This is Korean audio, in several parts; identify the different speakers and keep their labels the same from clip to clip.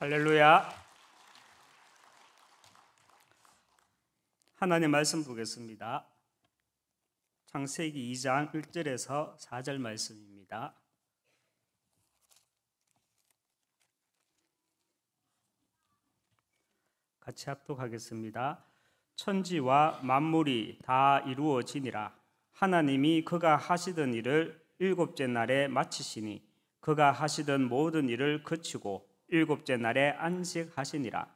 Speaker 1: 할렐루야. 하나님 말씀 보겠습니다. 창세기 2장 1절에서 4절 말씀입니다. 같이 합독하겠습니다. 천지와 만물이 다 이루어지니라. 하나님이 그가 하시던 일을 일곱째 날에 마치시니 그가 하시던 모든 일을 그치고 일곱째 날에 안식하시니라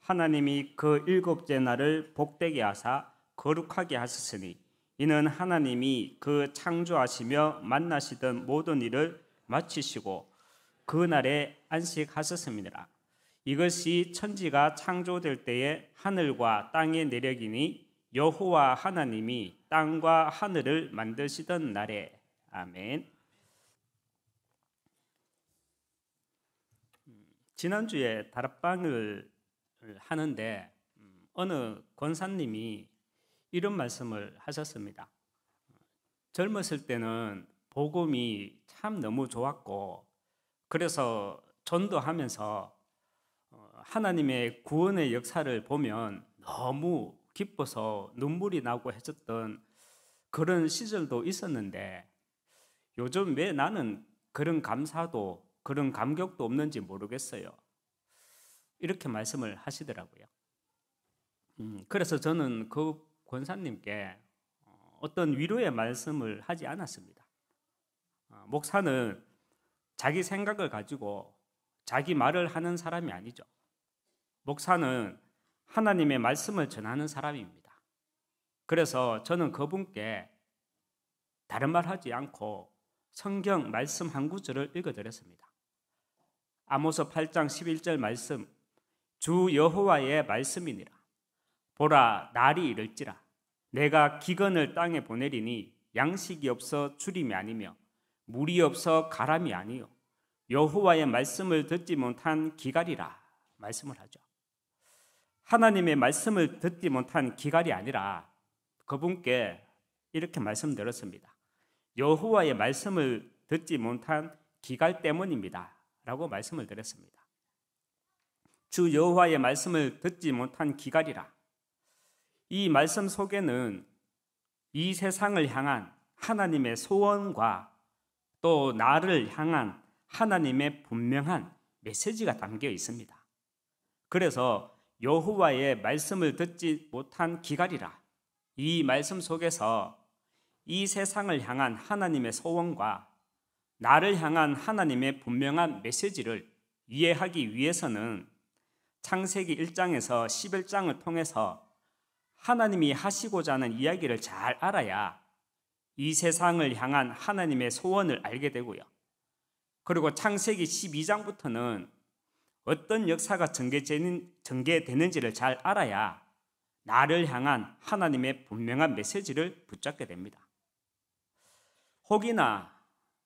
Speaker 1: 하나님이 그 일곱째 날을 복되게 하사 거룩하게 하셨으니 이는 하나님이 그 창조하시며 만나시던 모든 일을 마치시고 그 날에 안식하셨습니다. 이것이 천지가 창조될 때에 하늘과 땅의 내력이니 여호와 하나님이 땅과 하늘을 만드시던 날에 아멘. 지난주에 다락방을 하는데 음, 어느 권사님이 이런 말씀을 하셨습니다. 젊었을 때는 복음이 참 너무 좋았고 그래서 전도하면서 어, 하나님의 구원의 역사를 보면 너무 기뻐서 눈물이 나고 해었던 그런 시절도 있었는데 요즘 왜 나는 그런 감사도 그런 감격도 없는지 모르겠어요. 이렇게 말씀을 하시더라고요. 음, 그래서 저는 그 권사님께 어, 어떤 위로의 말씀을 하지 않았습니다. 어, 목사는 자기 생각을 가지고 자기 말을 하는 사람이 아니죠. 목사는 하나님의 말씀을 전하는 사람입니다. 그래서 저는 그분께 다른 말 하지 않고 성경 말씀 한 구절을 읽어드렸습니다. 아모서 8장 11절 말씀 주 여호와의 말씀이니라 보라 날이 이를지라 내가 기근을 땅에 보내리니 양식이 없어 주림이 아니며 물이 없어 가람이 아니요 여호와의 말씀을 듣지 못한 기갈이라 말씀을 하죠. 하나님의 말씀을 듣지 못한 기갈이 아니라 그분께 이렇게 말씀드렸습니다. 여호와의 말씀을 듣지 못한 기갈 때문입니다. 라고 말씀을 드렸습니다. 주 여호와의 말씀을 듣지 못한 기갈이라. 이 말씀 속에는 이 세상을 향한 하나님의 소원과 또 나를 향한 하나님의 분명한 메시지가 담겨 있습니다. 그래서 여호와의 말씀을 듣지 못한 기갈이라. 이 말씀 속에서 이 세상을 향한 하나님의 소원과 나를 향한 하나님의 분명한 메시지를 이해하기 위해서는 창세기 1장에서 11장을 통해서 하나님이 하시고자 하는 이야기를 잘 알아야 이 세상을 향한 하나님의 소원을 알게 되고요. 그리고 창세기 12장부터는 어떤 역사가 전개되는지를 잘 알아야 나를 향한 하나님의 분명한 메시지를 붙잡게 됩니다. 혹이나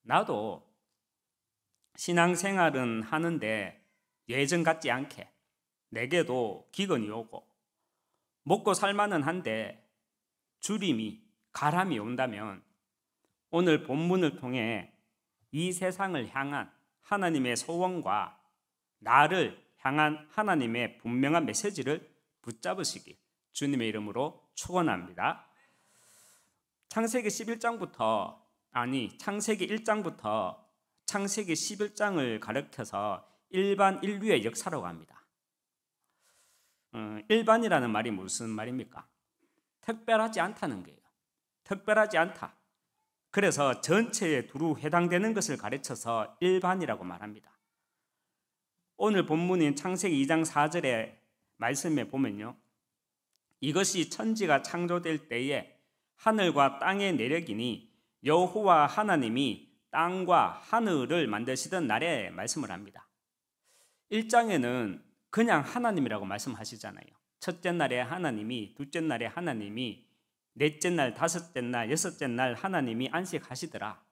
Speaker 1: 나도 신앙생활은 하는데 예전 같지 않게 내게도 기근이 오고 먹고 살만은 한데 주림이 가람이 온다면 오늘 본문을 통해 이 세상을 향한 하나님의 소원과 나를 향한 하나님의 분명한 메시지를 붙잡으시길 주님의 이름으로 축원합니다. 창세기 11장부터 아니 창세기 1장부터 창세기 11장을 가르켜서 일반 인류의 역사라고 합니다. 어, 일반이라는 말이 무슨 말입니까? 특별하지 않다는 거예요. 특별하지 않다. 그래서 전체에 두루 해당되는 것을 가르쳐서 일반이라고 말합니다. 오늘 본문인 창세기 2장 4절의 말씀에 보면요. 이것이 천지가 창조될 때에 하늘과 땅의 내력이니 여호와 하나님이 땅과 하늘을 만드시던 날에 말씀을 합니다. 1장에는 그냥 하나님이라고 말씀하시잖아요. 첫째 날에 하나님이, 둘째 날에 하나님이, 넷째 날, 다섯째 날, 여섯째 날 하나님이 안식하시더라.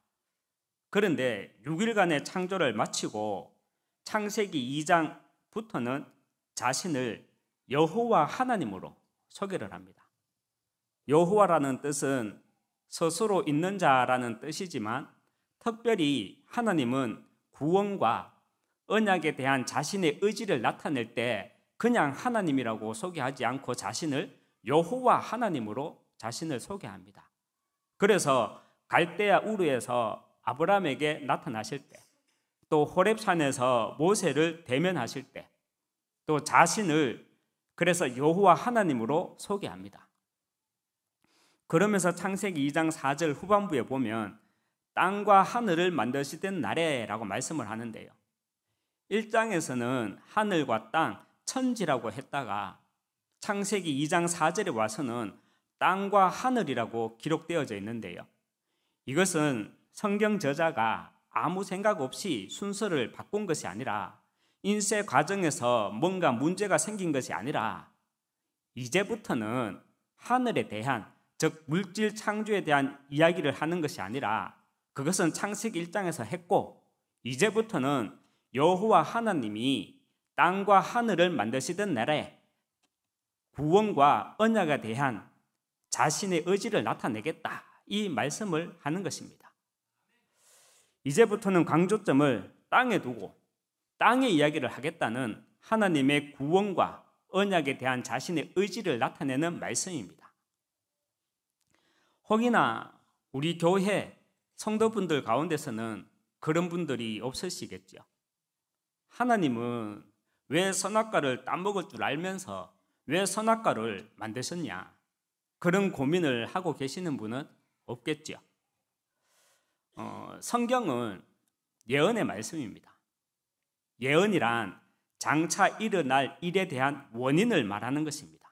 Speaker 1: 그런데 6일간의 창조를 마치고 창세기 2장부터는 자신을 여호와 하나님으로 소개를 합니다. 여호와라는 뜻은 스스로 있는 자라는 뜻이지만 특별히 하나님은 구원과 언약에 대한 자신의 의지를 나타낼 때 그냥 하나님이라고 소개하지 않고 자신을 여호와 하나님으로 자신을 소개합니다. 그래서 갈대아 우르에서 아브라함에게 나타나실 때, 또 호렙산에서 모세를 대면하실 때, 또 자신을 그래서 여호와 하나님으로 소개합니다. 그러면서 창세기 2장 4절 후반부에 보면 땅과 하늘을 만드시던 날에라고 말씀을 하는데요. 1장에서는 하늘과 땅, 천지라고 했다가 창세기 2장 4절에 와서는 땅과 하늘이라고 기록되어져 있는데요. 이것은 성경 저자가 아무 생각 없이 순서를 바꾼 것이 아니라 인쇄 과정에서 뭔가 문제가 생긴 것이 아니라 이제부터는 하늘에 대한 즉 물질 창조에 대한 이야기를 하는 것이 아니라 그것은 창세기 1장에서 했고 이제부터는 여호와 하나님이 땅과 하늘을 만드시던 날에 구원과 언약에 대한 자신의 의지를 나타내겠다 이 말씀을 하는 것입니다. 이제부터는 강조점을 땅에 두고 땅의 이야기를 하겠다는 하나님의 구원과 언약에 대한 자신의 의지를 나타내는 말씀입니다. 혹이나 우리 교회 성도분들 가운데서는 그런 분들이 없으시겠죠. 하나님은 왜 선악과를 따먹을 줄 알면서 왜 선악과를 만드셨냐? 그런 고민을 하고 계시는 분은 없겠죠. 어, 성경은 예언의 말씀입니다. 예언이란 장차 일어날 일에 대한 원인을 말하는 것입니다.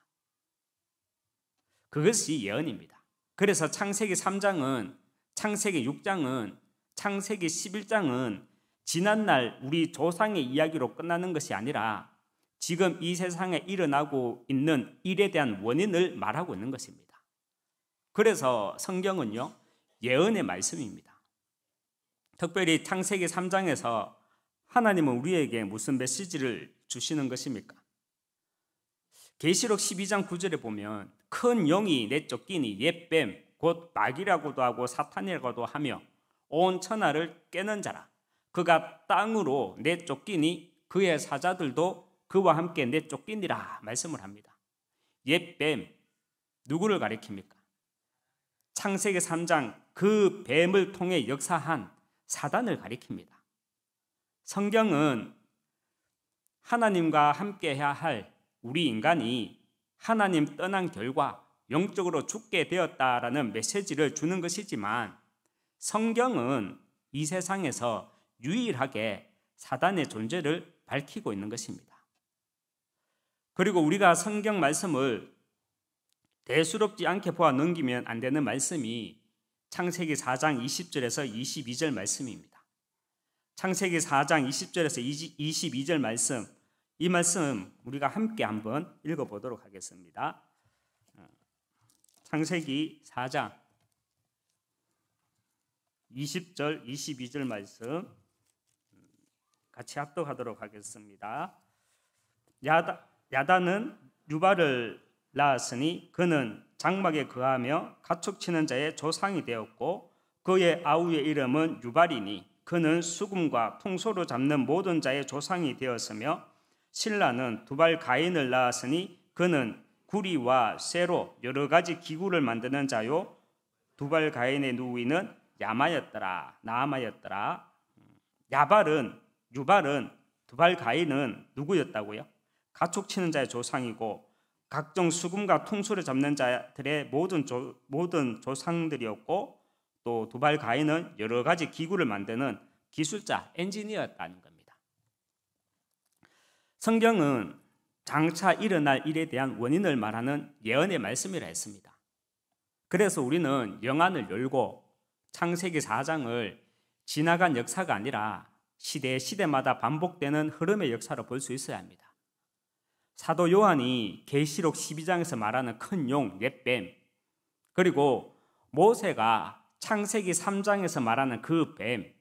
Speaker 1: 그것이 예언입니다. 그래서 창세기 3장은 창세기 6장은 창세기 11장은 지난날 우리 조상의 이야기로 끝나는 것이 아니라 지금 이 세상에 일어나고 있는 일에 대한 원인을 말하고 있는 것입니다. 그래서 성경은요, 예언의 말씀입니다. 특별히 창세기 3장에서 하나님은 우리에게 무슨 메시지를 주시는 것입니까? 계시록 12장 9절에 보면 큰 영이 내쫓기니 옛뱀 곧 마귀라고도 하고 사탄이라고도 하며 온 천하를 깨는 자라 그가 땅으로 내쫓기니 그의 사자들도 그와 함께 내쫓기니라 말씀을 합니다. 옛뱀 누구를 가리킵니까? 창세기 3장 그 뱀을 통해 역사한 사단을 가리킵니다. 성경은 하나님과 함께 해야 할 우리 인간이 하나님 떠난 결과 영적으로 죽게 되었다라는 메시지를 주는 것이지만 성경은 이 세상에서 유일하게 사단의 존재를 밝히고 있는 것입니다. 그리고 우리가 성경 말씀을 대수롭지 않게 보아 넘기면 안 되는 말씀이 창세기 4장 20절에서 22절 말씀입니다. 창세기 4장 20절에서 22절 말씀 이 말씀 우리가 함께 한번 읽어보도록 하겠습니다. 어, 창세기 4장 20절 22절 말씀 같이 합독하도록 하겠습니다. 야다, 야단은 유발을 낳았으니 그는 장막에 거하며 가축치는 자의 조상이 되었고 그의 아우의 이름은 유발이니 그는 수금과 통소로 잡는 모든 자의 조상이 되었으며 신라는 두발 가인을 낳았으니 그는 구리와 쇠로 여러 가지 기구를 만드는 자요 두발 가인의 누이는 야마였더라 나마였더라 야발은 유발은 두발 가인은 누구였다고요? 가축 치는 자의 조상이고 각종 수금과 통수를 잡는 자들의 모든 조, 모든 조상들이었고 또 두발 가인은 여러 가지 기구를 만드는 기술자 엔지니어였다는 겁니다. 성경은 장차 일어날 일에 대한 원인을 말하는 예언의 말씀이라 했습니다. 그래서 우리는 영안을 열고 창세기 4장을 지나간 역사가 아니라 시대 시대마다 반복되는 흐름의 역사로 볼 수 있어야 합니다. 사도 요한이 계시록 12장에서 말하는 큰 용, 넷뱀, 그리고 모세가 창세기 3장에서 말하는 그 뱀,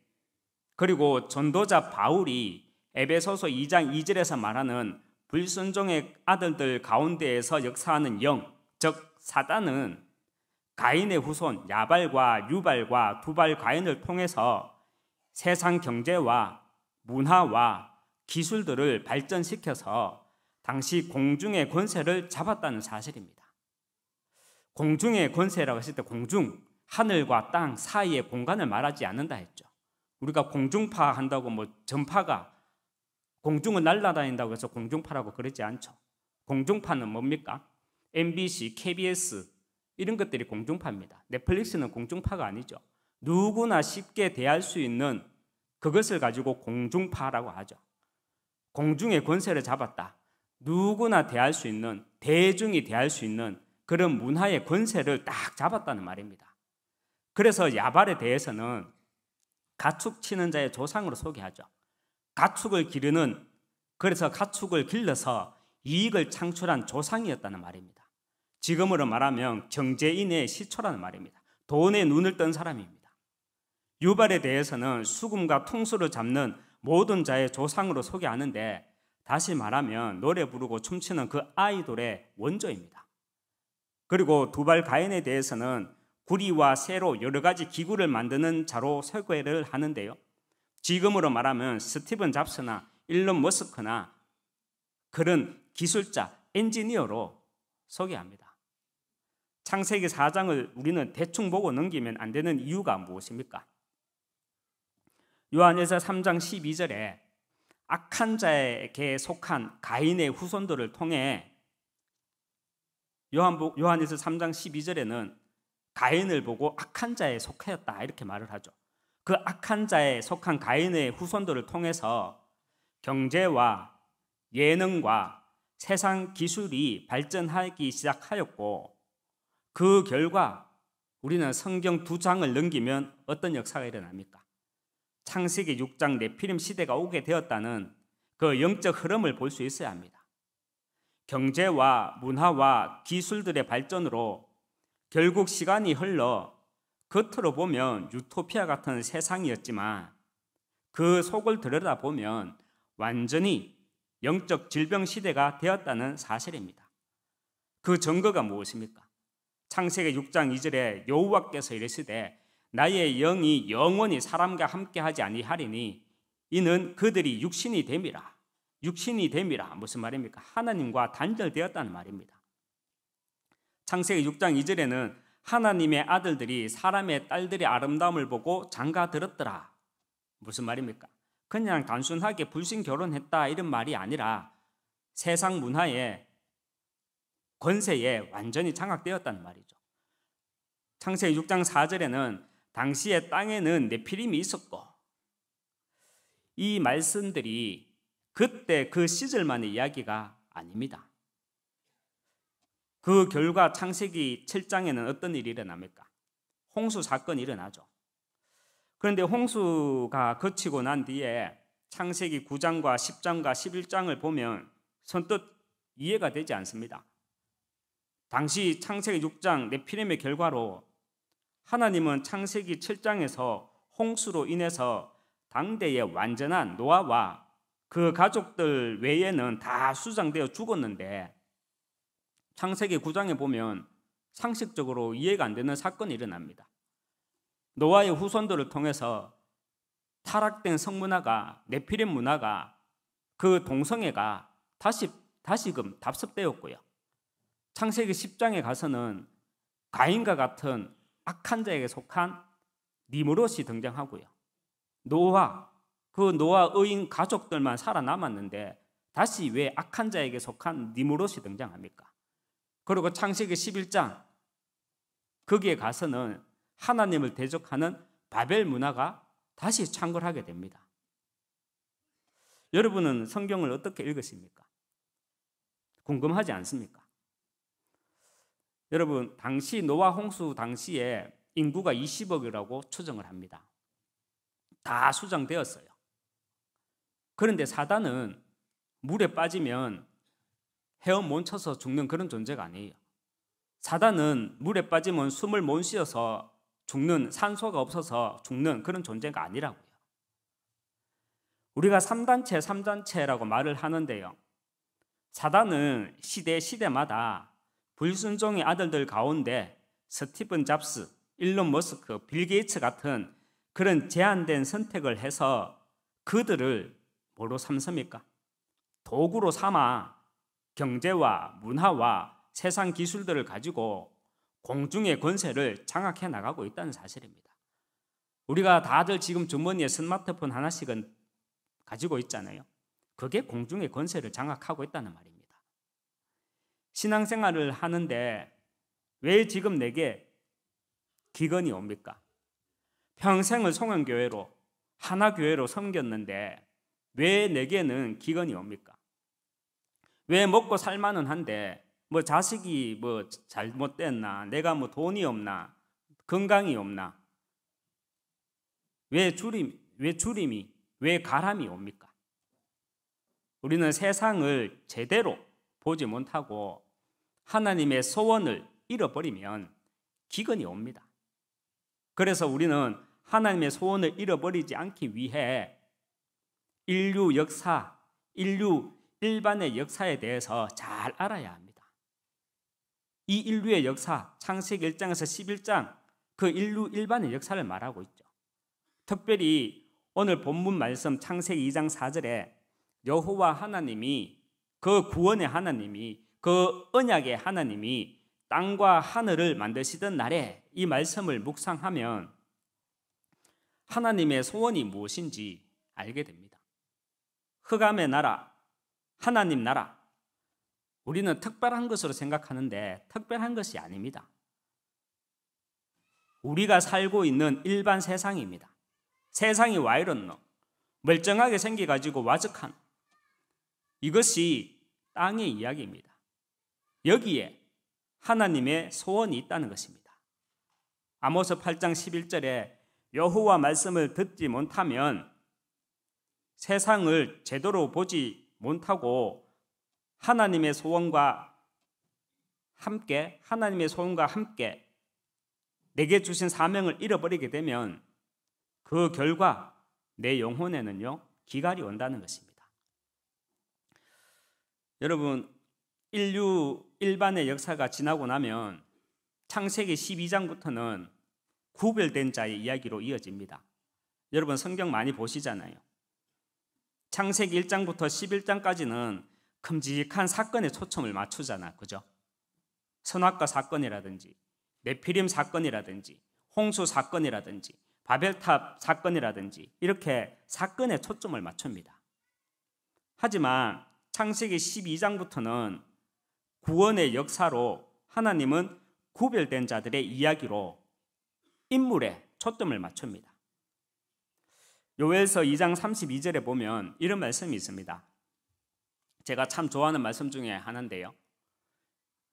Speaker 1: 그리고 전도자 바울이 에베소서 2장 2절에서 말하는 불순종의 아들들 가운데에서 역사하는 영, 즉 사단은 가인의 후손 야발과 유발과 두발 가인을 통해서 세상 경제와 문화와 기술들을 발전시켜서 당시 공중의 권세를 잡았다는 사실입니다. 공중의 권세라고 했을 때 공중, 하늘과 땅 사이의 공간을 말하지 않는다 했죠. 우리가 공중파 한다고 뭐 전파가 공중은 날라다닌다고 해서 공중파라고 그러지 않죠. 공중파는 뭡니까? MBC, KBS 이런 것들이 공중파입니다. 넷플릭스는 공중파가 아니죠. 누구나 쉽게 대할 수 있는 그것을 가지고 공중파라고 하죠. 공중의 권세를 잡았다. 누구나 대할 수 있는 대중이 대할 수 있는 그런 문화의 권세를 딱 잡았다는 말입니다. 그래서 야발에 대해서는 가축 치는 자의 조상으로 소개하죠. 가축을 기르는 그래서 가축을 길러서 이익을 창출한 조상이었다는 말입니다. 지금으로 말하면 경제인의 시초라는 말입니다. 돈에 눈을 뜬 사람입니다. 유발에 대해서는 수금과 통수를 잡는 모든 자의 조상으로 소개하는데 다시 말하면 노래 부르고 춤추는 그 아이돌의 원조입니다. 그리고 두발 가인에 대해서는 구리와 새로 여러 가지 기구를 만드는 자로 설계를 하는데요. 지금으로 말하면 스티븐 잡스나 일론 머스크나 그런 기술자, 엔지니어로 소개합니다. 창세기 4장을 우리는 대충 보고 넘기면 안 되는 이유가 무엇입니까? 요한에서 3장 12절에 악한 자에게 속한 가인의 후손들을 통해 요한에서 3장 12절에는 가인을 보고 악한 자에 속하였다 이렇게 말을 하죠. 그 악한 자에 속한 가인의 후손들을 통해서 경제와 예능과 세상 기술이 발전하기 시작하였고 그 결과 우리는 성경 두 장을 넘기면 어떤 역사가 일어납니까? 창세기 6장 내피림 시대가 오게 되었다는 그 영적 흐름을 볼 수 있어야 합니다. 경제와 문화와 기술들의 발전으로 결국 시간이 흘러 겉으로 보면 유토피아 같은 세상이었지만 그 속을 들여다보면 완전히 영적 질병 시대가 되었다는 사실입니다. 그 증거가 무엇입니까? 창세기 6장 2절에 여호와께서 이르시되 나의 영이 영원히 사람과 함께 하지 아니하리니 이는 그들이 육신이 됨이라. 육신이 됨이라 무슨 말입니까? 하나님과 단절되었다는 말입니다. 창세기 6장 2절에는 하나님의 아들들이 사람의 딸들의 아름다움을 보고 장가 들었더라. 무슨 말입니까? 그냥 단순하게 불신 결혼했다 이런 말이 아니라 세상 문화에 권세에 완전히 장악되었다는 말이죠. 창세기 6장 4절에는 당시에 땅에는 네피림이 있었고 이 말씀들이 그때 그 시절만의 이야기가 아닙니다. 그 결과 창세기 7장에는 어떤 일이 일어납니까? 홍수 사건이 일어나죠. 그런데 홍수가 거치고 난 뒤에 창세기 9장과 10장과 11장을 보면 선뜻 이해가 되지 않습니다. 당시 창세기 6장 내피림의 결과로 하나님은 창세기 7장에서 홍수로 인해서 당대의 완전한 노아와 그 가족들 외에는 다 수장되어 죽었는데 창세기 9장에 보면 상식적으로 이해가 안 되는 사건이 일어납니다. 노아의 후손들을 통해서 타락된 성문화가 네피림 문화가 그 동성애가 다시 다시금 답습되었고요. 창세기 10장에 가서는 가인과 같은 악한 자에게 속한 니므롯이 등장하고요. 노아 그 노아 의인 가족들만 살아남았는데 다시 왜 악한 자에게 속한 니므롯이 등장합니까? 그리고 창세기 11장 거기에 가서는 하나님을 대적하는 바벨 문화가 다시 창궐하게 됩니다. 여러분은 성경을 어떻게 읽으십니까? 궁금하지 않습니까? 여러분, 당시 노아 홍수 당시에 인구가 20억이라고 추정을 합니다. 다수정되었어요 그런데 사단은 물에 빠지면 헤어 몬쳐서 죽는 그런 존재가 아니에요. 사단은 물에 빠지면 숨을 못 쉬어서 죽는 산소가 없어서 죽는 그런 존재가 아니라고요. 우리가 3단체, 3단체라고 말을 하는데요. 사단은 시대 시대마다 불순종의 아들들 가운데 스티븐 잡스, 일론 머스크, 빌 게이츠 같은 그런 제한된 선택을 해서 그들을 뭐로 삼습니까? 도구로 삼아 경제와 문화와 세상 기술들을 가지고 공중의 권세를 장악해 나가고 있다는 사실입니다. 우리가 다들 지금 주머니에 스마트폰 하나씩은 가지고 있잖아요. 그게 공중의 권세를 장악하고 있다는 말입니다. 신앙생활을 하는데 왜 지금 내게 기건이 옵니까? 평생을 송원교회로 하나교회로 섬겼는데 왜 내게는 기건이 옵니까? 왜 먹고 살만은 한데 뭐 자식이 뭐 잘못됐나 내가 뭐 돈이 없나 건강이 없나 왜 주림 왜 줄임이 왜 가람이 옵니까? 우리는 세상을 제대로 보지 못하고 하나님의 소원을 잃어버리면 기근이 옵니다. 그래서 우리는 하나님의 소원을 잃어버리지 않기 위해 인류 역사, 인류 일반의 역사에 대해서 잘 알아야 합니다. 이 인류의 역사, 창세기 1장에서 11장 그 인류 일반의 역사를 말하고 있죠. 특별히 오늘 본문 말씀 창세기 2장 4절에 여호와 하나님이 그 구원의 하나님이 그 언약의 하나님이 땅과 하늘을 만드시던 날에 이 말씀을 묵상하면 하나님의 소원이 무엇인지 알게 됩니다. 흑암의 나라, 하나님 나라. 우리는 특별한 것으로 생각하는데 특별한 것이 아닙니다. 우리가 살고 있는 일반 세상입니다. 세상이 와이런노 멀쩡하게 생겨가지고 와적한 이것이 땅의 이야기입니다. 여기에 하나님의 소원이 있다는 것입니다. 아모스 8장 11절에 여호와 말씀을 듣지 못하면 세상을 제대로 보지 못하고 하나님의 소원과 함께 하나님의 소원과 함께 내게 주신 사명을 잃어버리게 되면 그 결과 내 영혼에는요 기갈이 온다는 것입니다. 여러분 인류 일반의 역사가 지나고 나면 창세기 12장부터는 구별된 자의 이야기로 이어집니다. 여러분 성경 많이 보시잖아요. 창세기 1장부터 11장까지는 큼직한 사건에 초점을 맞추잖아. 그죠? 선악과 사건이라든지 네피림 사건이라든지 홍수 사건이라든지 바벨탑 사건이라든지 이렇게 사건에 초점을 맞춥니다. 하지만 창세기 12장부터는 구원의 역사로 하나님은 구별된 자들의 이야기로 인물에 초점을 맞춥니다. 요엘서 2장 32절에 보면 이런 말씀이 있습니다. 제가 참 좋아하는 말씀 중에 하나인데요.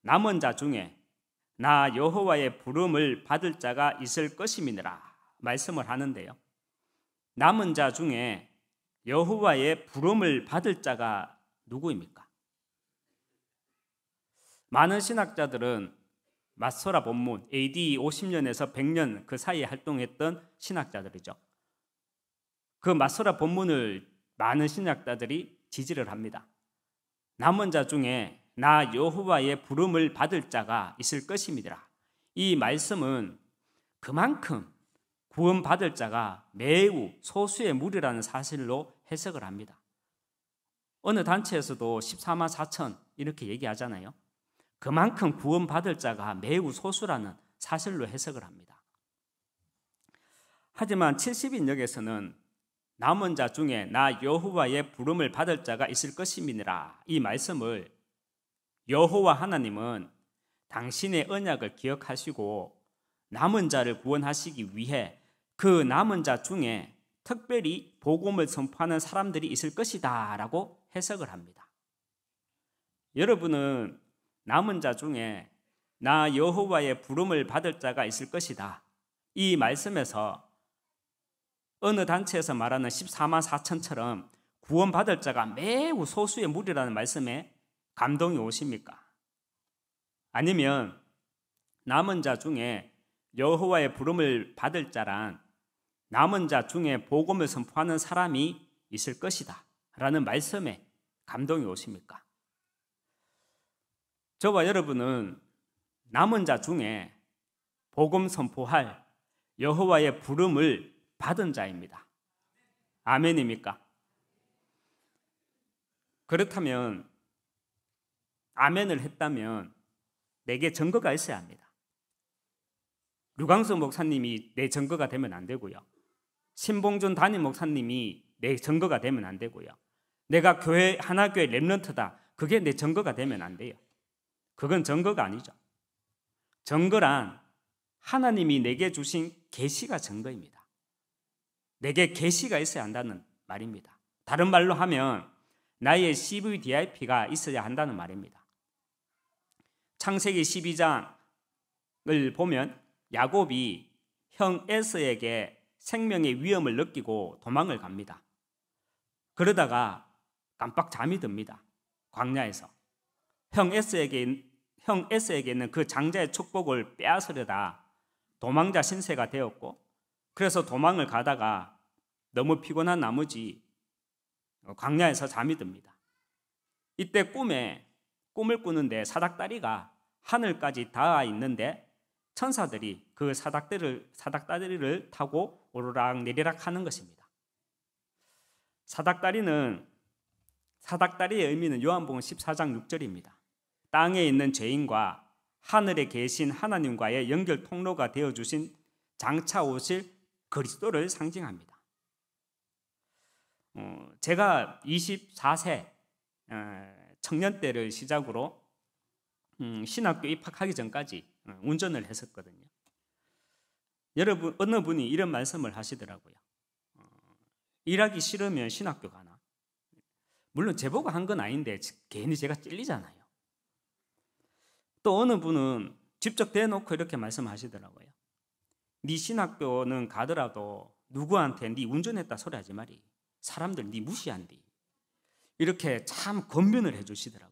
Speaker 1: 남은 자 중에 나 여호와의 부름을 받을 자가 있을 것임이니라 말씀을 하는데요. 남은 자 중에 여호와의 부름을 받을 자가 누구입니까? 많은 신학자들은 마소라 본문 AD 50년에서 100년 그 사이에 활동했던 신학자들이죠. 그 마소라 본문을 많은 신약자들이 지지를 합니다. 남은 자 중에 나 여호와의 부름을 받을 자가 있을 것입니다. 이 말씀은 그만큼 구원받을 자가 매우 소수의 무리라는 사실로 해석을 합니다. 어느 단체에서도 14만 4천 이렇게 얘기하잖아요. 그만큼 구원받을 자가 매우 소수라는 사실로 해석을 합니다. 하지만 70인역에서는 남은 자 중에 나 여호와의 부름을 받을 자가 있을 것임이니라 이 말씀을 여호와 하나님은 당신의 언약을 기억하시고 남은 자를 구원하시기 위해 그 남은 자 중에 특별히 복음을 선포하는 사람들이 있을 것이다 라고 해석을 합니다. 여러분은 남은 자 중에 나 여호와의 부름을 받을 자가 있을 것이다. 이 말씀에서 어느 단체에서 말하는 14만 4천처럼 구원받을 자가 매우 소수의 무리라는 말씀에 감동이 오십니까? 아니면 남은 자 중에 여호와의 부름을 받을 자란 남은 자 중에 복음을 선포하는 사람이 있을 것이다 라는 말씀에 감동이 오십니까? 저와 여러분은 남은 자 중에 복음 선포할 여호와의 부름을 받은 자입니다. 아멘입니까? 그렇다면 아멘을 했다면 내게 증거가 있어야 합니다. 류광석 목사님이 내 증거가 되면 안 되고요. 신봉준 담임 목사님이 내 증거가 되면 안 되고요. 내가 교회 하나교회 랩런트다. 그게 내 증거가 되면 안 돼요. 그건 증거가 아니죠. 증거란 하나님이 내게 주신 계시가 증거입니다. 내게 계시가 있어야 한다는 말입니다. 다른 말로 하면 나의 CVDIP가 있어야 한다는 말입니다. 창세기 12장을 보면 야곱이 형 에스에게 생명의 위험을 느끼고 도망을 갑니다. 그러다가 깜빡 잠이 듭니다. 광야에서 형 에스에게 형 에스에게 는그 장자의 축복을 빼앗으려다 도망자 신세가 되었고 그래서 도망을 가다가 너무 피곤한 나머지 광야에서 잠이 듭니다. 이때 꿈에 꿈을 꾸는데 사닥다리가 하늘까지 닿아 있는데 천사들이 그사닥다리 사닥다리를 타고 오르락 내리락 하는 것입니다. 사닥다리는 사닥다리의 의미는 요한복음 14장 6절입니다. 땅에 있는 죄인과 하늘에 계신 하나님과의 연결 통로가 되어 주신 장차 오실 그리스도를 상징합니다. 어, 제가 24세 어, 청년 때를 시작으로 음, 신학교 입학하기 전까지 어, 운전을 했었거든요. 여러분 어느 분이 이런 말씀을 하시더라고요. 어, 일하기 싫으면 신학교 가나? 물론 제보가 한건 아닌데 괜히 제가 찔리잖아요. 또 어느 분은 직접 대놓고 이렇게 말씀하시더라고요. 네 신학교는 가더라도 누구한테 네 운전했다 소리하지 말이. 사람들 네 무시한디. 이렇게 참 권면을 해주시더라고요.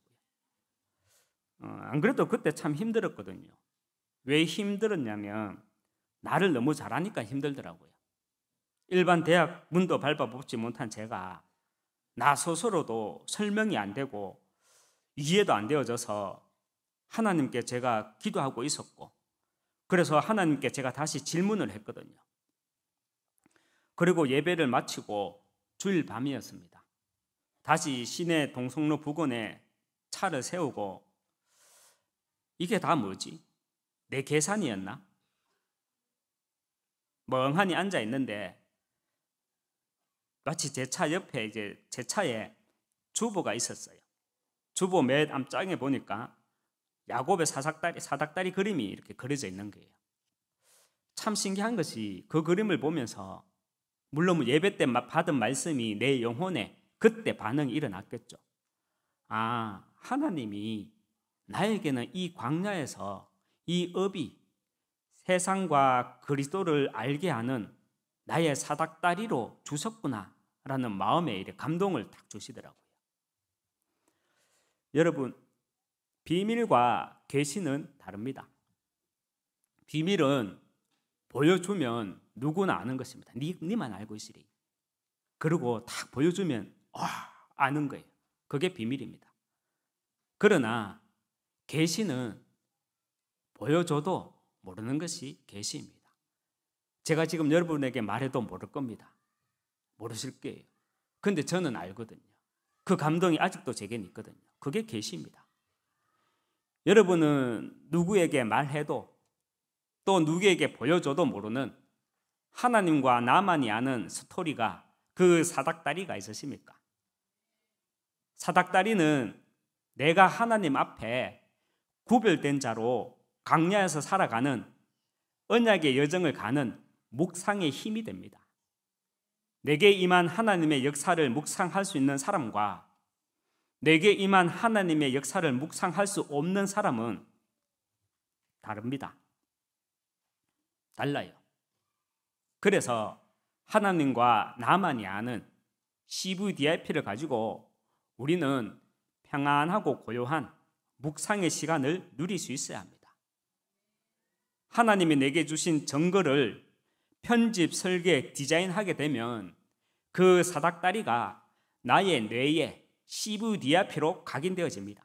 Speaker 1: 어, 안 그래도 그때 참 힘들었거든요. 왜 힘들었냐면 나를 너무 잘하니까 힘들더라고요. 일반 대학 문도 밟아보지 못한 제가 나 스스로도 설명이 안 되고 이해도 안 되어져서 하나님께 제가 기도하고 있었고 그래서 하나님께 제가 다시 질문을 했거든요. 그리고 예배를 마치고 주일 밤이었습니다. 다시 시내 동성로 부근에 차를 세우고 이게 다 뭐지? 내 계산이었나? 멍하니 앉아 있는데 마치 제 차 옆에 이제 제 차에 주부가 있었어요. 주부 맨 앞장에 보니까 야곱의 사닥다리, 사닥다리 그림이 이렇게 그려져 있는 거예요. 참 신기한 것이 그 그림을 보면서 물론 예배 때 받은 말씀이 내 영혼에 그때 반응이 일어났겠죠. 아, 하나님이 나에게는 이 광야에서 이 업이 세상과 그리스도를 알게 하는 나의 사닥다리로 주셨구나 라는 마음에 감동을 딱 주시더라고요. 여러분, 비밀과 계시는 다릅니다. 비밀은 보여주면 누구나 아는 것입니다. 니, 니만 알고 있으리. 그리고 딱 보여주면 와 아, 아는 거예요. 그게 비밀입니다. 그러나 계시는 보여줘도 모르는 것이 계시입니다. 제가 지금 여러분에게 말해도 모를 겁니다. 모르실 거예요. 근데 저는 알거든요. 그 감동이 아직도 제겐 있거든요. 그게 계시입니다. 여러분은 누구에게 말해도 또 누구에게 보여줘도 모르는 하나님과 나만이 아는 스토리가 그 사닥다리가 있으십니까? 사닥다리는 내가 하나님 앞에 구별된 자로 강야에서 살아가는 언약의 여정을 가는 묵상의 힘이 됩니다. 내게 임한 하나님의 역사를 묵상할 수 있는 사람과 내게 임한 하나님의 역사를 묵상할 수 없는 사람은 다릅니다. 달라요. 그래서 하나님과 나만이 아는 CVDIP를 가지고 우리는 평안하고 고요한 묵상의 시간을 누릴 수 있어야 합니다. 하나님이 내게 주신 정글을 편집, 설계, 디자인하게 되면 그 사닥다리가 나의 뇌에 CVDRP로 각인되어집니다.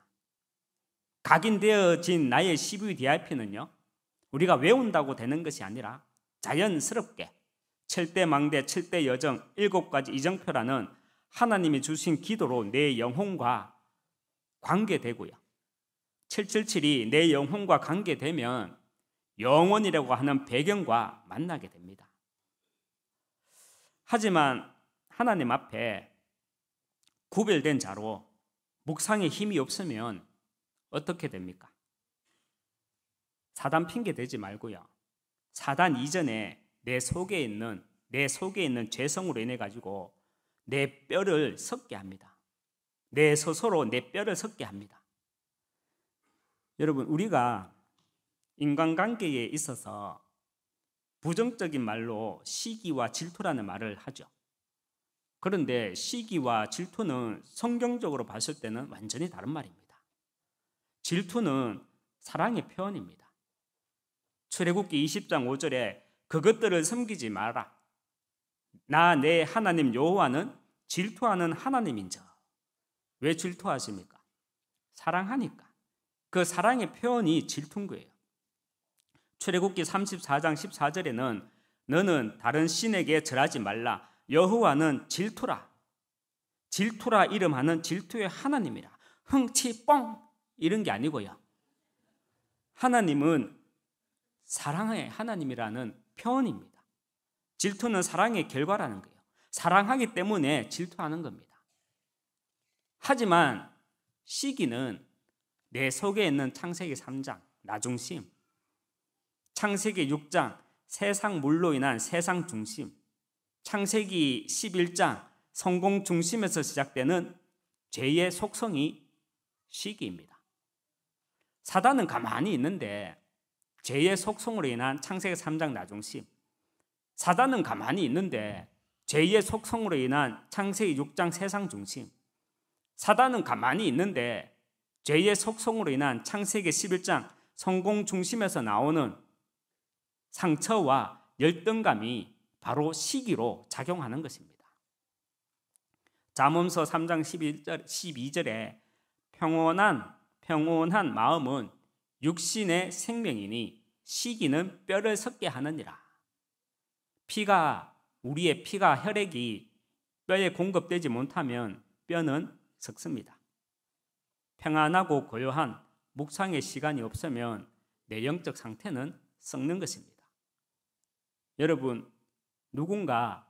Speaker 1: 각인되어진 나의 CVDRP는요. 우리가 외운다고 되는 것이 아니라 자연스럽게 7대 망대, 7대 여정, 7가지 이정표라는 하나님이 주신 기도로 내 영혼과 관계되고요. 777이 내 영혼과 관계되면 영혼이라고 하는 배경과 만나게 됩니다. 하지만 하나님 앞에 구별된 자로 묵상의 힘이 없으면 어떻게 됩니까? 사단 핑계 대지 말고요. 사단 이전에 내 속에 있는 내 속에 있는 죄성으로 인해 가지고 내 뼈를 섞게 합니다. 내 스스로 내 뼈를 섞게 합니다. 여러분 우리가 인간관계에 있어서 부정적인 말로 시기와 질투라는 말을 하죠. 그런데 시기와 질투는 성경적으로 봤을 때는 완전히 다른 말입니다. 질투는 사랑의 표현입니다. 출애굽기 20장 5절에 그것들을 섬기지 마라. 나 내 하나님 여호와는 질투하는 하나님인자. 왜 질투하십니까? 사랑하니까. 그 사랑의 표현이 질투인 거예요. 출애굽기 34장 14절에는 너는 다른 신에게 절하지 말라. 여호와는 질투라. 질투라 이름하는 질투의 하나님이라. 흥치 뻥 이런 게 아니고요. 하나님은 사랑의 하나님이라는 표현입니다. 질투는 사랑의 결과라는 거예요. 사랑하기 때문에 질투하는 겁니다. 하지만 시기는 내 속에 있는 창세기 3장 나중심, 창세기 6장 세상 물로 인한 세상 중심, 창세기 11장 성공 중심에서 시작되는 죄의 속성이 시기입니다. 사단은 가만히 있는데 죄의 속성으로 인한 창세기 3장 나중심 사단은 가만히 있는데 죄의 속성으로 인한 창세기 6장 세상 중심 사단은 가만히 있는데 죄의 속성으로 인한 창세기 11장 성공 중심에서 나오는 상처와 열등감이 바로 시기로 작용하는 것입니다. 잠언서 3장 11절 12절에 평온한 평온한 마음은 육신의 생명이니 시기는 뼈를 섞게 하느니라. 피가 우리의 피가 혈액이 뼈에 공급되지 못하면 뼈는 섞습니다. 평안하고 고요한 묵상의 시간이 없으면 내 영적 상태는 썩는 것입니다. 여러분 누군가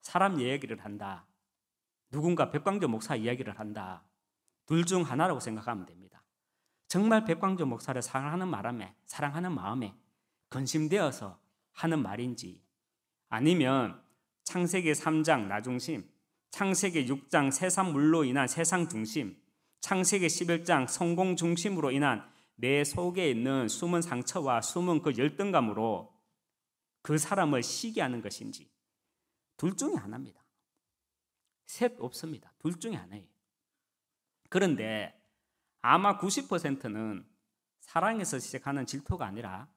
Speaker 1: 사람 얘기를 한다. 누군가 백광조 목사 이야기를 한다. 둘 중 하나라고 생각하면 됩니다. 정말 백광조 목사를 사랑하는 마음에 사랑하는 마음에 근심되어서 하는 말인지 아니면 창세기 3장 나중심, 창세기 6장 새산물로 인한 세상 중심, 창세기 11장 성공 중심으로 인한 내 속에 있는 숨은 상처와 숨은 그 열등감으로 그 사람을 시기하는 것인지 둘 중에 하나입니다. 셋 없습니다. 둘 중에 하나예요. 그런데 아마 90%는 사랑에서 시작하는 질투가 아니라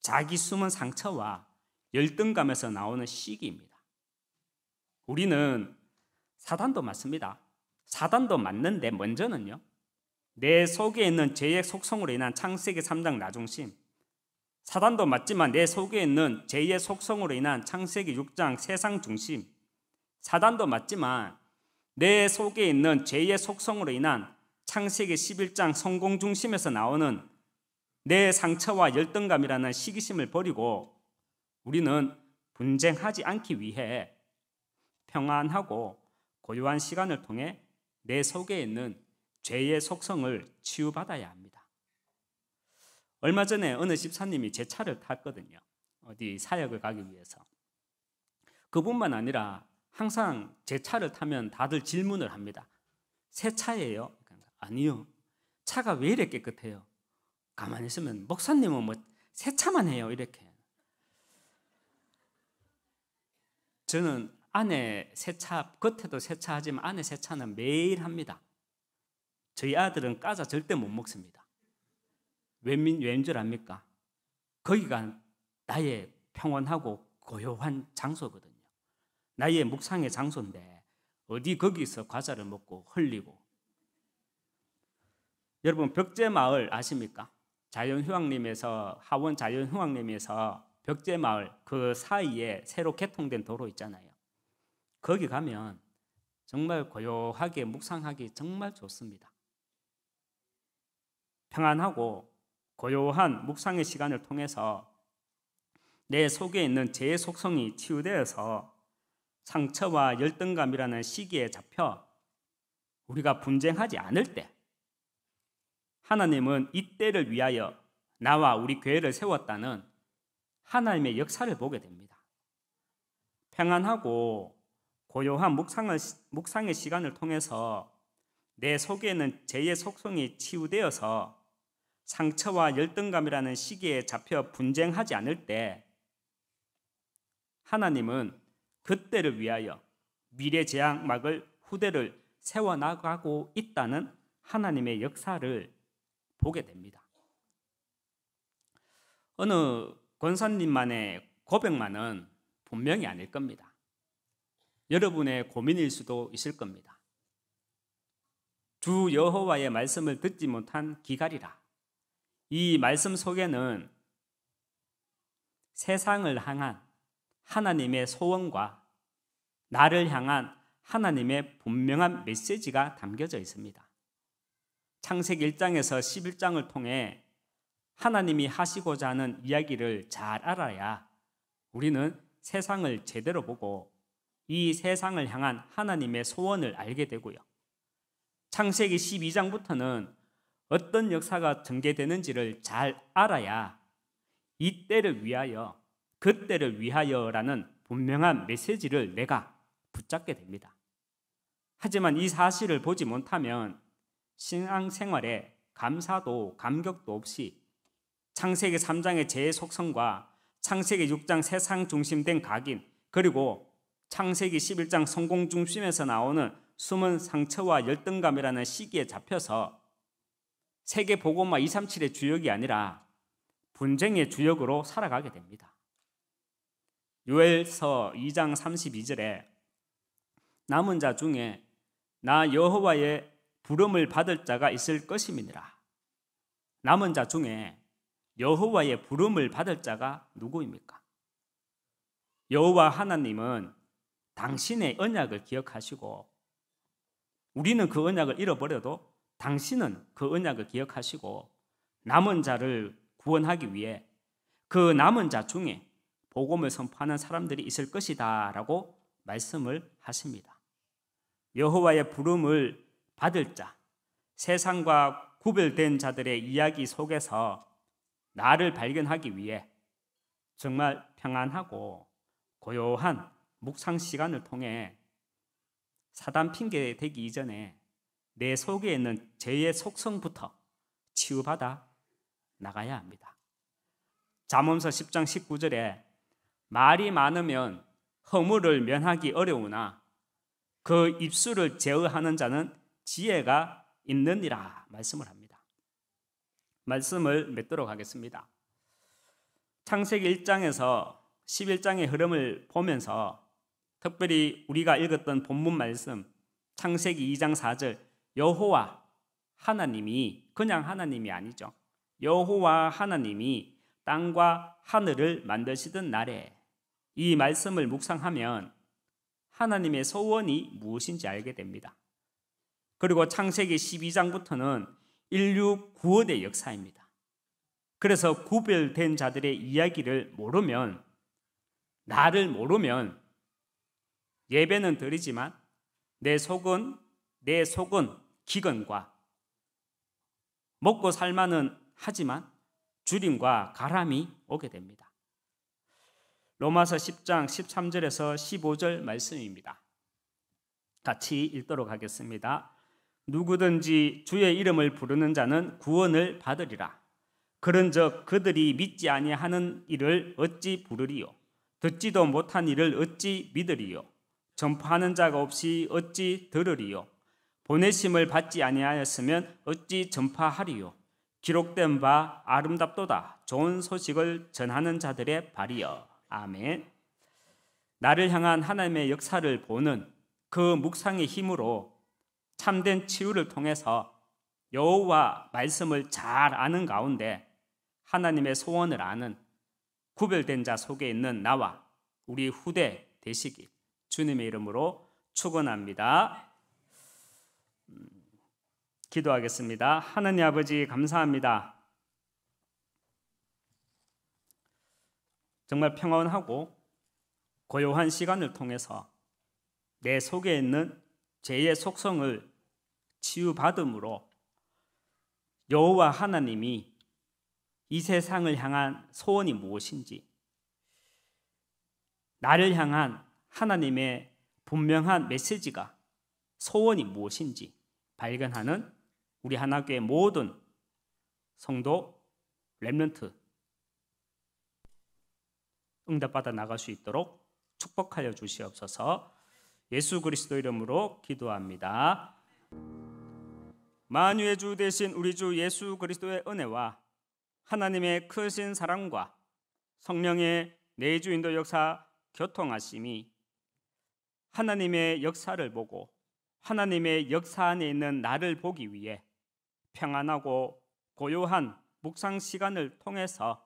Speaker 1: 자기 숨은 상처와 열등감에서 나오는 시기입니다. 우리는 사단도 맞습니다. 사단도 맞는데 먼저는요. 내 속에 있는 죄의 속성으로 인한 창세기 3장 나중심 사단도 맞지만 내 속에 있는 죄의 속성으로 인한 창세기 6장 세상 중심. 사단도 맞지만 내 속에 있는 죄의 속성으로 인한 창세기 11장 성공 중심에서 나오는 내 상처와 열등감이라는 시기심을 버리고 우리는 분쟁하지 않기 위해 평안하고 고요한 시간을 통해 내 속에 있는 죄의 속성을 치유받아야 합니다. 얼마 전에 어느 집사님이 제 차를 탔거든요. 어디 사역을 가기 위해서. 그뿐만 아니라 항상 제 차를 타면 다들 질문을 합니다. 새 차예요? 아니요. 차가 왜 이렇게 깨끗해요? 가만히 있으면 목사님은 뭐 새 차만 해요 이렇게. 저는 안에 세차 겉에도 세차하지만 안에 세차는 매일 합니다. 저희 아들은 까자 절대 못 먹습니다. 웬민 웬줄 압니까? 거기가 나의 평온하고 고요한 장소거든요. 나의 묵상의 장소인데 어디 거기서 과자를 먹고 흘리고 여러분 벽제 마을 아십니까? 자연휴양림에서 하원 자연휴양림에서 벽제 마을 그 사이에 새로 개통된 도로 있잖아요. 거기 가면 정말 고요하게 묵상하기 정말 좋습니다. 평안하고 고요한 묵상의 시간을 통해서 내 속에 있는 죄의 속성이 치유되어서 상처와 열등감이라는 시기에 잡혀 우리가 분쟁하지 않을 때 하나님은 이때를 위하여 나와 우리 교회를 세웠다는 하나님의 역사를 보게 됩니다. 평안하고 고요한 묵상을, 묵상의 시간을 통해서 내 속에는 죄의 속성이 치유되어서 상처와 열등감이라는 시기에 잡혀 분쟁하지 않을 때 하나님은 그때를 위하여 미래 제약막을 후대를 세워나가고 있다는 하나님의 역사를 보게 됩니다. 어느 권사님만의 고백만은 분명히 아닐 겁니다. 여러분의 고민일 수도 있을 겁니다. 주 여호와의 말씀을 듣지 못한 기갈이라 이 말씀 속에는 세상을 향한 하나님의 소원과 나를 향한 하나님의 분명한 메시지가 담겨져 있습니다. 창세기 1장에서 11장을 통해 하나님이 하시고자 하는 이야기를 잘 알아야 우리는 세상을 제대로 보고 이 세상을 향한 하나님의 소원을 알게 되고요. 창세기 12장부터는 어떤 역사가 전개되는지를 잘 알아야 이 때를 위하여 그 때를 위하여라는 분명한 메시지를 내가 붙잡게 됩니다. 하지만 이 사실을 보지 못하면 신앙생활에 감사도 감격도 없이 창세기 3장의 죄의 속성과 창세기 6장 세상 중심된 각인 그리고 창세기 11장 성공 중심에서 나오는 숨은 상처와 열등감이라는 시기에 잡혀서 세계 보고마 237의 주역이 아니라 분쟁의 주역으로 살아가게 됩니다. 요엘서 2장 32절에 남은 자 중에 나 여호와의 부름을 받을 자가 있을 것임이니라. 남은 자 중에 여호와의 부름을 받을 자가 누구입니까? 여호와 하나님은 당신의 언약을 기억하시고 우리는 그 언약을 잃어버려도 당신은 그 언약을 기억하시고 남은 자를 구원하기 위해 그 남은 자 중에 복음을 선포하는 사람들이 있을 것이다라고 말씀을 하십니다. 여호와의 부름을 받을 자, 세상과 구별된 자들의 이야기 속에서 나를 발견하기 위해 정말 평안하고 고요한 묵상 시간을 통해 사단 핑계 되기 이전에 내 속에 있는 죄의 속성부터 치유받아 나가야 합니다. 잠언서 10장 19절에 말이 많으면 허물을 면하기 어려우나 그 입술을 제어하는 자는 지혜가 있느니라 말씀을 합니다. 말씀을 맺도록 하겠습니다. 창세기 1장에서 11장의 흐름을 보면서 특별히 우리가 읽었던 본문 말씀 창세기 2장 4절 여호와 하나님이 그냥 하나님이 아니죠. 여호와 하나님이 땅과 하늘을 만드시던 날에 이 말씀을 묵상하면 하나님의 소원이 무엇인지 알게 됩니다. 그리고 창세기 12장부터는 인류 구원의 역사입니다. 그래서 구별된 자들의 이야기를 모르면 나를 모르면 예배는 드리지만 내 속은 내 속은 기근과 먹고 살만은 하지만 주림과 가람이 오게 됩니다. 로마서 10장 13절에서 15절 말씀입니다. 같이 읽도록 하겠습니다. 누구든지 주의 이름을 부르는 자는 구원을 받으리라. 그런즉 그들이 믿지 아니하는 일을 어찌 부르리요? 듣지도 못한 일을 어찌 믿으리요? 전파하는 자가 없이 어찌 들으리요? 보내심을 받지 아니하였으면 어찌 전파하리요 기록된 바 아름답도다 좋은 소식을 전하는 자들의 발이여 아멘 나를 향한 하나님의 역사를 보는 그 묵상의 힘으로 참된 치유를 통해서 여호와 말씀을 잘 아는 가운데 하나님의 소원을 아는 구별된 자 속에 있는 나와 우리 후대 되시길 주님의 이름으로 축원합니다. 기도하겠습니다. 하나님 아버지 감사합니다. 정말 평온하고 고요한 시간을 통해서 내 속에 있는 죄의 속성을 치유받음으로 여호와 하나님이 이 세상을 향한 소원이 무엇인지 나를 향한 하나님의 분명한 메시지가 소원이 무엇인지 발견하는 우리 하나교회 모든 성도 렘넌트 응답받아 나갈 수 있도록 축복하여 주시옵소서. 예수 그리스도 이름으로 기도합니다. 만유의 주 되신 우리 주 예수 그리스도의 은혜와 하나님의 크신 사랑과 성령의 내주 인도 역사 교통하심이 하나님의 역사를 보고 하나님의 역사 안에 있는 나를 보기 위해 평안하고 고요한 묵상 시간을 통해서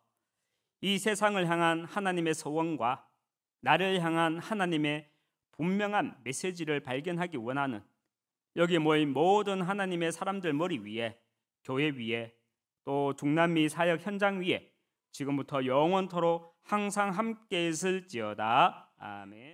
Speaker 1: 이 세상을 향한 하나님의 소원과 나를 향한 하나님의 분명한 메시지를 발견하기 원하는 여기 모인 모든 하나님의 사람들 머리 위에 교회 위에 또 중남미 사역 현장 위에 지금부터 영원토록 항상 함께 있을지어다 아멘.